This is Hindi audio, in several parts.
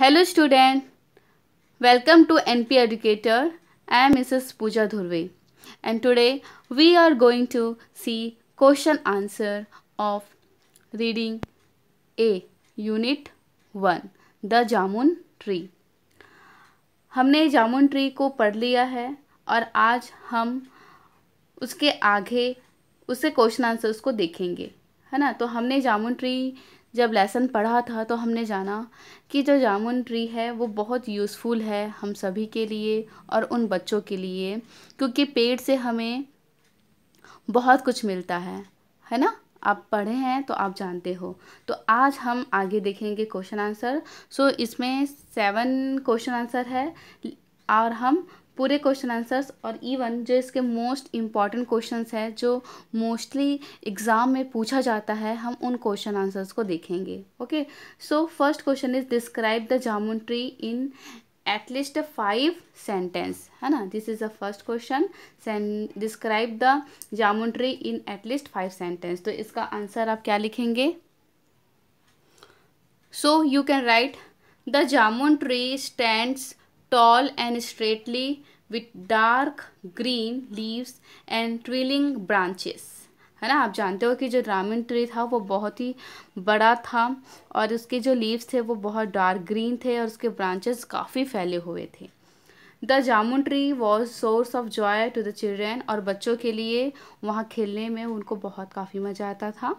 Hello student welcome to NP educator I am Mrs Pooja Dhurve and today we are going to see question answer of reading a unit one the jamun tree हमने जामुन ट्री को पढ़ लिया है और आज हम उसके आगे उसे क्वेश्चन आंसर्स को देखेंगे है ना तो हमने जामुन ट्री जब लेसन पढ़ा था तो हमने जाना कि जो जामुन ट्री है वो बहुत यूज़फुल है हम सभी के लिए और उन बच्चों के लिए क्योंकि पेड़ से हमें बहुत कुछ मिलता है है ना आप पढ़े हैं तो आप जानते हो तो आज हम आगे देखेंगे क्वेश्चन आंसर सो इसमें सेवन क्वेश्चन आंसर है और हम पूरे क्वेश्चन आंसर्स और इवन जो इसके मोस्ट इम्पॉर्टेंट क्वेश्चंस हैं जो मोस्टली एग्ज़ाम में पूछा जाता है हम उन क्वेश्चन आंसर्स को देखेंगे okay so first question is describe the jamun tree in at least five sentence है ना this is the first question describe the jamun tree in at least five sentence तो इसका आंसर आप क्या लिखेंगे so you can write the jamun tree stands tall and straightly with dark green leaves and trailing branches है ना आप जानते हो कि जो रामिन ट्री था वो बहुत ही बड़ा था और उसके जो लीव्स थे वो बहुत डार्क ग्रीन थे और उसके ब्रांचेस काफ़ी फैले हुए थे the jamun tree was source of joy to the children और बच्चों के लिए वहाँ खेलने में उनको बहुत काफ़ी मज़ा आता था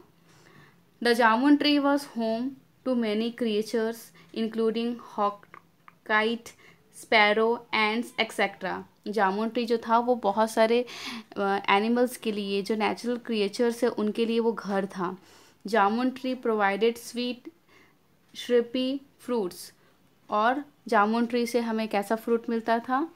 the jamun tree was home to many creatures including hawk kite sparrow ants etcetera jamun tree जो था वो बहुत सारे एनिमल्स के लिए जो नेचुरल क्रिएचर्स है उनके लिए वो घर था jamun tree provided sweet syrupy fruits और जामुन ट्री से हमें कैसा फ्रूट मिलता था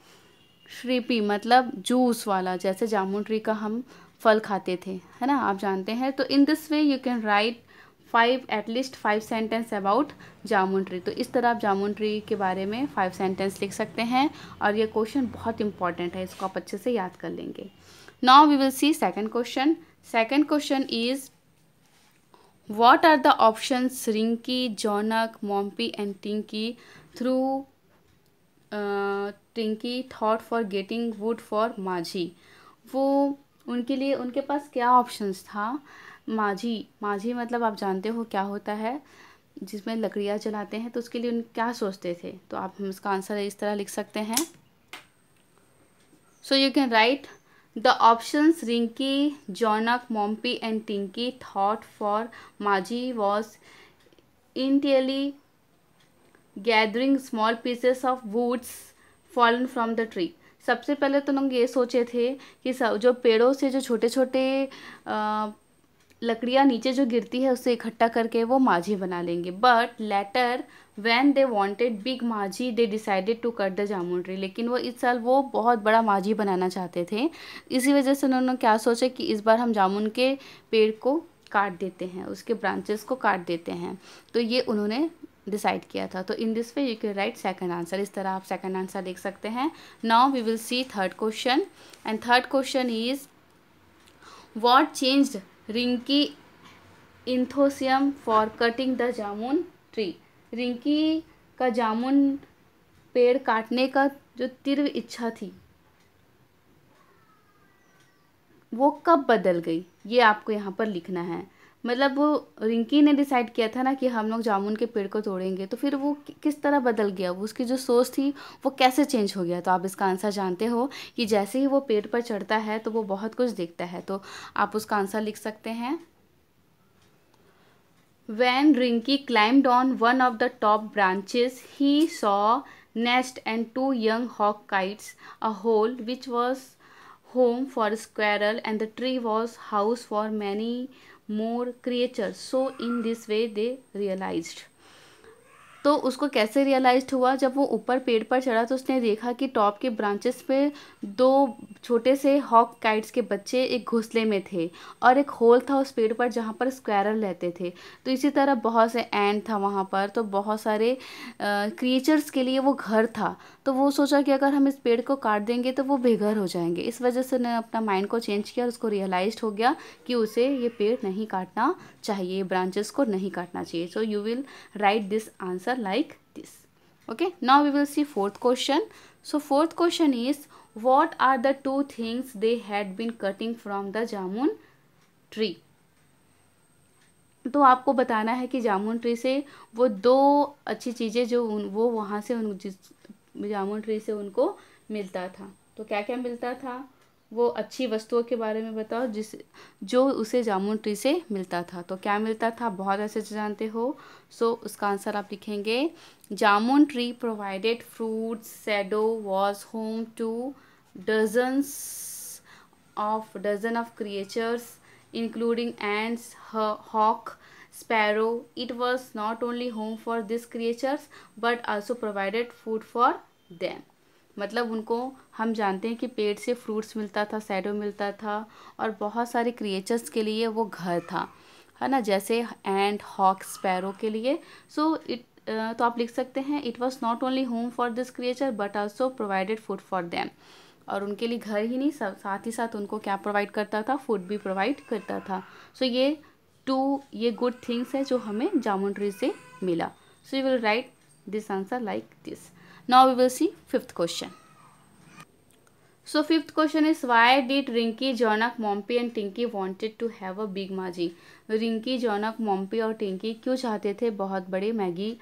श्रीपी मतलब जूस वाला जैसे जामुन ट्री का हम फल खाते थे है ना आप जानते हैं तो in this way you can write five at least five sentence about jamun tree तो इस तरह आप जामुन ट्री के बारे में फाइव सेंटेंस लिख सकते हैं और ये क्वेश्चन बहुत इंपॉर्टेंट है इसको आप अच्छे से याद कर लेंगे now we will see second question second question is what are the options Rinki jonak Mompi and Tinki through Tinki thought for getting wood for Majhi वो उनके लिए उनके पास क्या ऑप्शंस था माझी माझी मतलब आप जानते हो क्या होता है जिसमें लकड़ियाँ चलाते हैं तो उसके लिए उन क्या सोचते थे तो आप हम इसका आंसर इस तरह लिख सकते हैं so you can write the options Rinki Jonak Mompi and Tinki thought for Majhi was initially gathering small pieces of woods fallen from the tree सबसे पहले तो लोग ये सोचे थे कि सब जो पेड़ों से जो छोटे छोटे लकड़ियाँ नीचे जो गिरती है उसे इकट्ठा करके वो माझी बना लेंगे but later when they wanted big Majhi they decided to cut the jamun tree लेकिन वो इस साल वो बहुत बड़ा माझी बनाना चाहते थे इसी वजह से उन्होंने क्या सोचा कि इस बार हम जामुन के पेड़ को काट देते हैं उसके ब्रांचेस को काट देते हैं तो ये उन्होंने डिसाइड किया था तो in this way you can write second answer इस तरह आप सेकंड आंसर देख सकते हैं now we will see third question and third question is what changed Rinki enthusiasm for cutting the jamun tree Rinki का जामुन पेड़ काटने का जो तीव्र इच्छा थी वो कब बदल गई ये आपको यहाँ पर लिखना है मतलब वो रिंकी ने डिसाइड किया था ना कि हम लोग जामुन के पेड़ को तोड़ेंगे तो फिर वो किस तरह बदल गया वो उसकी जो सोच थी वो कैसे चेंज हो गया तो आप इसका आंसर जानते हो कि जैसे ही वो पेड़ पर चढ़ता है तो वो बहुत कुछ देखता है तो आप उसका आंसर लिख सकते हैं when Rinki climbed on one of the top branches he saw nest and two young hawk kites a hole which was home for squirrel and the tree was house for many more creatures so in this way they realized तो उसको कैसे रियलाइज हुआ जब वो ऊपर पेड़ पर चढ़ा तो उसने देखा कि टॉप के ब्रांचेस पे दो छोटे से हॉक काइट्स के बच्चे एक घोंसले में थे और एक होल था उस पेड़ पर जहाँ पर स्क्वायरल रहते थे तो इसी तरह बहुत से एंड था वहाँ पर तो बहुत सारे क्रिएचर्स के लिए वो घर था तो वो सोचा कि अगर हम इस पेड़ को काट देंगे तो वो बेघर हो जाएंगे इस वजह से उन्होंने अपना माइंड को चेंज किया और उसको रियलाइज हो गया कि उसे ये पेड़ नहीं काटना चाहिए ब्रांचेस को नहीं काटना चाहिए so you will write this answer like this okay now we will see fourth question so fourth question is what are the two things they had been cutting from the jamun tree तो आपको बताना है कि जामुन ट्री से वो दो अच्छी चीज़ें जो उन वो वहाँ से उन जिस जामुन ट्री से उनको मिलता था तो क्या क्या मिलता था वो अच्छी वस्तुओं के बारे में बताओ जिस जो उसे जामुन ट्री से मिलता था तो क्या मिलता था बहुत ऐसे जानते हो सो so, उसका आंसर आप लिखेंगे jamun tree provided fruit shadow was home to dozens of dozen of creatures including ants hawk sparrow it was not only home for this creatures but also provided food for them मतलब उनको हम जानते हैं कि पेड़ से फ्रूट्स मिलता था सैडो मिलता था और बहुत सारे क्रिएचर्स के लिए वो घर था है ना जैसे एंड हॉक स्पैरो के लिए सो so, इट तो आप लिख सकते हैं it was not only home for this creature but also provided food for them और उनके लिए घर ही नहीं साथ ही साथ उनको क्या प्रोवाइड करता था फूड भी प्रोवाइड करता था सो so, ये टू ये गुड थिंग्स है जो हमें जामुन से मिला so you will write this answer like this Now we will see fifth question. So fifth question is why did Rinki, Jonak, mompi and tinki wanted to have a big Maggi? rinki jonak mompi aur tinki kyu chahte the bahut bade maggi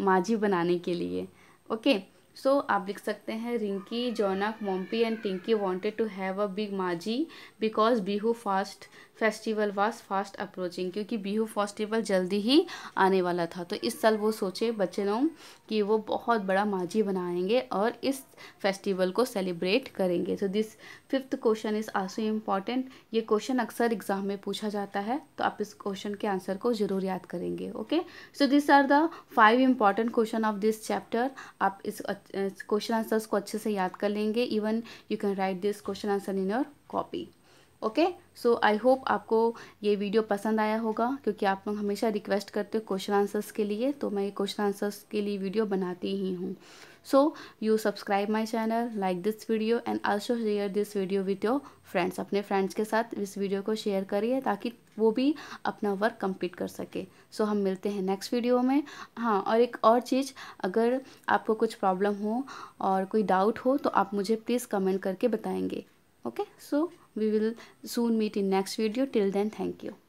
माजी बनाने के लिए ओके okay. सो so, आप लिख सकते हैं Rinki Jonak Mompi and Tinki wanted to have a big meji because Bihu fast festival was fast approaching क्योंकि बिहू फेस्टिवल जल्दी ही आने वाला था तो इस साल वो सोचे बच्चे लोग कि वो बहुत बड़ा माजी बनाएंगे और इस फेस्टिवल को सेलिब्रेट करेंगे so this fifth question is also important ये क्वेश्चन अक्सर एग्जाम में पूछा जाता है तो आप इस क्वेश्चन के आंसर को ज़रूर याद करेंगे okay so this are the five important question of this chapter आप इस क्वेश्चन आंसर्स को अच्छे से याद कर लेंगे even you can write this question answer in your copy okay so I hope आपको ये वीडियो पसंद आया होगा क्योंकि आप लोग हमेशा रिक्वेस्ट करते हो क्वेश्चन आंसर्स के लिए तो मैं ये क्वेश्चन आंसर्स के लिए वीडियो बनाती ही हूँ so you subscribe my channel like this video and also share this video with your friends अपने फ्रेंड्स के साथ इस वीडियो को शेयर करिए ताकि वो भी अपना वर्क कंप्लीट कर सके सो so, हम मिलते हैं नेक्स्ट वीडियो में हाँ और एक और चीज़ अगर आपको कुछ प्रॉब्लम हो और कोई डाउट हो तो आप मुझे प्लीज़ कमेंट करके बताएंगे okay so we will soon meet in next video till then thank you